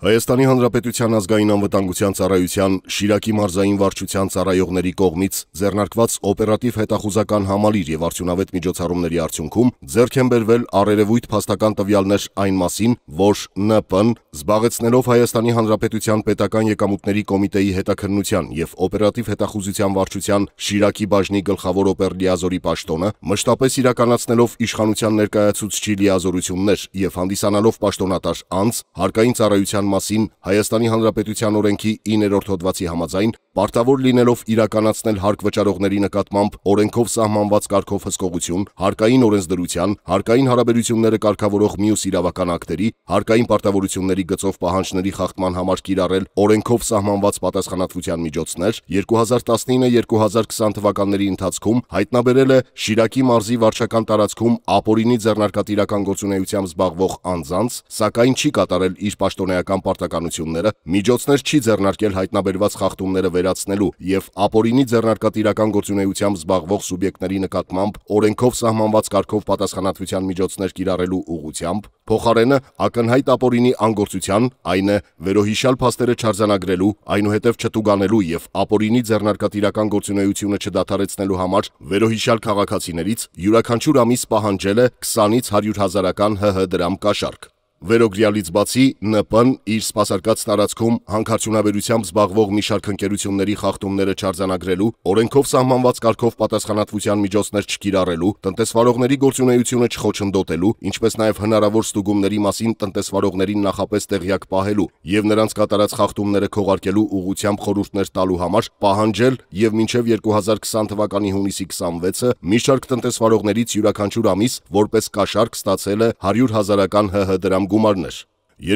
Հայաստանի Հանրապետության ազգային անվտանգության ծառայության Շիրակի մարզային վարչության ծառայողների կողմից ձեռնարկված օպերատիվ հետախուզական համալիր եւ արդյունավետ միջոցառումների արդյունքում ձեռք են բերվել առերևույթ փաստական տվյալներ այն մասին, որ ՆՊ-ն զբաղեցնելով Հայաստանի Հանրապետության պետական եկամուտների կոմիտեի հետաքննության եւ օպերատիվ հետախուզության վարչության Շիրակի բաժնի գլխավոր օպեր լիազորի պաշտոնը մշտապես իրականացնելով իշխանության ներկայացուցիչ լիազորություններ եւ հանդիսանալով պաշտոնատար անձ հարկային ծառայության մասին Հայաստանի Հանրապետության օրենքի 9-րդ հոդվածի համաձայն Պարտավոր լինելով իրականացնել հարկ վճարողների նկատմամբ օրենքով սահմանված կարգով հսկողություն, հարկային օրենսդրության, հարկային հարաբերությունները կարգավորող մյուս իրավական ակտերի, հարկային պարտավորությունների գծով պահանջների խախտման համար կիրառել օրենքով սահմանված պատասխանատվության միջոցներ 2019-2020 թվականների ընթացքում հայտնաբերել է Շիրակի մարզի վարչական տարածքում ապօրինի ձեռնարկատիրական գործունեությամբ զբաղվող անձանց, սակայն չի կատարել իր պաշտոնեական պարտականությունները, միջոցներ չի ձեռնարկել հայտնաբերված խախտումները վերա խորացնելու եւ ապօրինի ձեռնարկատիրական գործունեությամբ զբաղվող սուբյեկտների նկատմամբ օրենքով սահմանված կարգով պատասխանատվության միջոցներ կիրառելու ուղությամբ փոխարենը ակնհայտ ապօրինի անգործության, այն է վերոհիշալ փաստերը չարձանագրելու, այնուհետև չտուգանելու եւ ապօրինի ձեռնարկատիրական գործունեությունը չդադարեցնելու համար վերոհիշալ քաղաքացիներից յուրաքանչյուր ամիս պահանջել է 20-ից 100 հազարական ՀՀ դրամ կաշառք։ Վերոգրյալից բացի ՆՊ-ն իր սպասարկած տարածքում հանքարդյունաբերությամբ զբաղվող մի շարք ընկերությունների խախտումները չարձանագրելու, օրենքով սահմանված կարգով պատասխանատվության միջոցներ չկիրառելու, տնտեսվարողների գործունեությունը չխոչընդոտելու, ինչպես նաև հնարավոր ստուգումների մասին տնտեսվարողներին նախապես տեղյակ պահելու եւ նրանց կատարած խախտումները քողարկելու ուղղությամբ խորհուրդներ տալու համար պահանջել եւ մինչեւ 2020 թվականի հունիսի 26-ը մի շարք տնտեսվարողներից յուրաքանչյուր ամիս որպես կաշառք ստացել է 100 հազարական ՀՀ դրամ գումարներ։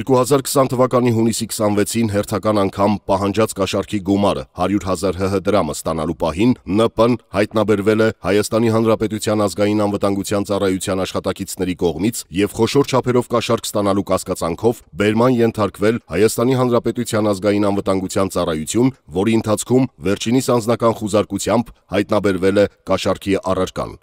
2020 թվականի հունիսի 26-ին հերթական անգամ պահանջած կաշառքի գումարը 100 հազար ՀՀ դրամը ստանալու պահին ՆՊ-ն հայտնաբերվել է Հայաստանի Հանրապետության ազգային անվտանգության ծառայության աշխատակիցների կողմից եւ խոշոր չափերով կաշառք ստանալու կասկածանքով բերման ենթարկվել Հայաստանի Հանրապետության ազգային անվտանգության ծառայություն, որի ընթացքում վերջինիս անձնական խուզարկությամբ հայտնաբերվել է կաշառքի առարկան։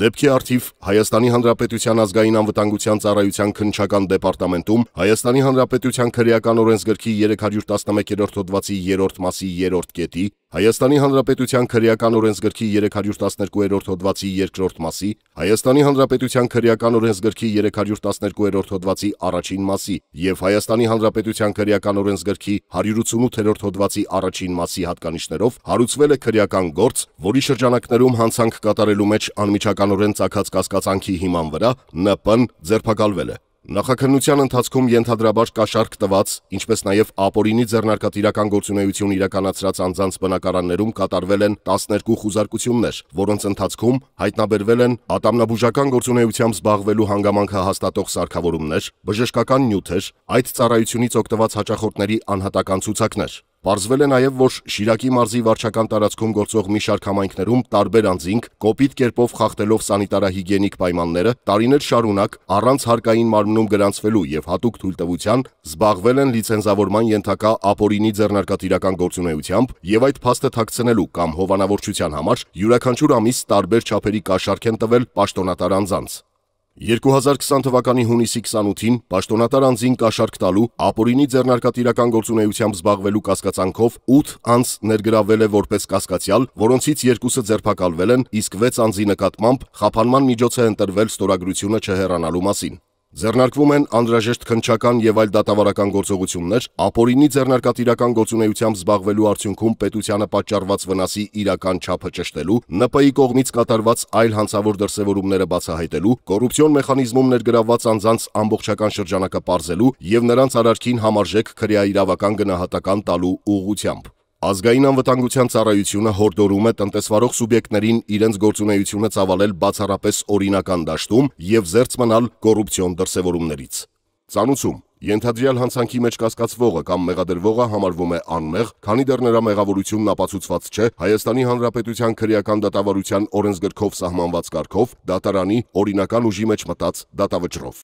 Դեպքի արդիվ Հայաստանի Հանրապետության ազգային անվտանգության ծառայության քննչական դեպարտամենտում Հայաստանի Հանրապետության քրեական օրենսգրքի 311-րդ հոդվածի 3-րդ մասի 3-րդ կետի Հայաստանի Հանրապետության քրեական օրենսգրքի 312-րդ հոդվածի երկրորդ մասի, Հայաստանի Հանրապետության քրեական օրենսգրքի 312-րդ հոդվածի առաջին մասի եւ Հայաստանի Հանրապետության քրեական օրենսգրքի 188-րդ հոդվածի առաջին մասի հատկանիշներով հարուցվել է քրեական գործ, որի շրջանակներում հանցանք կատարելու մեջ անմիջականորեն ցակած կասկածանքի հիման վրա ՆՊ-ն ձերբակալվել է։ Նախաքննության ընթացքում ենթադրաբար կաշառք տված, ինչպես նաև ապօրինի ձեռնարկատիրական գործունեություն իրականացրած անձանց բնակարաններում կատարվել են 12 խուզարկություններ, որոնց ընթացքում հայտնաբերվել են ատամնաբուժական գործունեությամբ զբաղվելու հանգամանքը հաստատող սարքավորումներ, բժշկական նյութեր, այդ ծառայությունից օգտված հաճախորդների անհատական ցուցակներ։ Պարզվել է նաև, որ Շիրակի մարզի վարչական տարածքում գործող մի շարք համայնքներում տարբեր անձինք կոպիտ կերպով խախտելով սանիտարահիգիենիկ պայմանները տարիներ շարունակ առանց հարկային մարմնում գրանցվելու եւ հատուկ թույլտվության զբաղվել են լիցենզավորման ենթակա ապօրինի ձեռնարկատիրական գործունեությամբ եւ այդ փաստը թաքցնելու կամ հովանավորչության համար յուրաքանչյուր ամիս տարբեր չափերի կաշառք են տվել պաշտոնատար անձանց։ 2020 թվականի հունիսի 28-ին պաշտոնատար անձին կաշառք տալու ապօրինի ձեռնարկատիրական գործունեությամբ զբաղվելու կասկածանքով 8 անձ ներգրավվել է որպես կասկածյալ, որոնցից երկուսը ձերբակալվել են, իսկ 6 անձի նկատմամբ խափանման միջոց է ընտրվել ստորագրությունը չհեռանալու մասին։ Ձեռնարկվում են անհրաժեշտ քնչական եւ այլ դատավարական գործողություններ, ապօրինի ձեռնարկատիրական գործունեությամբ զբաղվելու արդյունքում պետությանը պատճառված վնասի իրական չափը ճշտելու, ՆՊԻ կողմից կատարված այլ հանցավոր դրսևորումները բացահայտելու, կոռուպցիոն մեխանիզմում ներգրավված անձանց ամբողջական շրջանակը պարզելու եւ նրանց արարքին համարժեք քրեաիրավական գնահատական տալու ուղղությամբ։ Ազգային անվտանգության ծառայությունը հորդորում է տնտեսվարող սուբյեկտներին իրենց գործունեությունը ծավալել բացառապես օրինական դաշտում եւ զերծ մնալ կոռուպցիոն դրսևորումներից։ Ծանուցում Ենթադրյալ հանցանքի մեջ կասկածվողը կամ մեղադրվողը համարվում է անմեղ, քանի դեռ նրա մեղավորությունն ապացուցված չէ Հայաստանի Հանրապետության քրեական դատավարության օրենսգրքով սահմանված կարգով դատարանի օրինական ուժի մեջ մտած դատավճռով։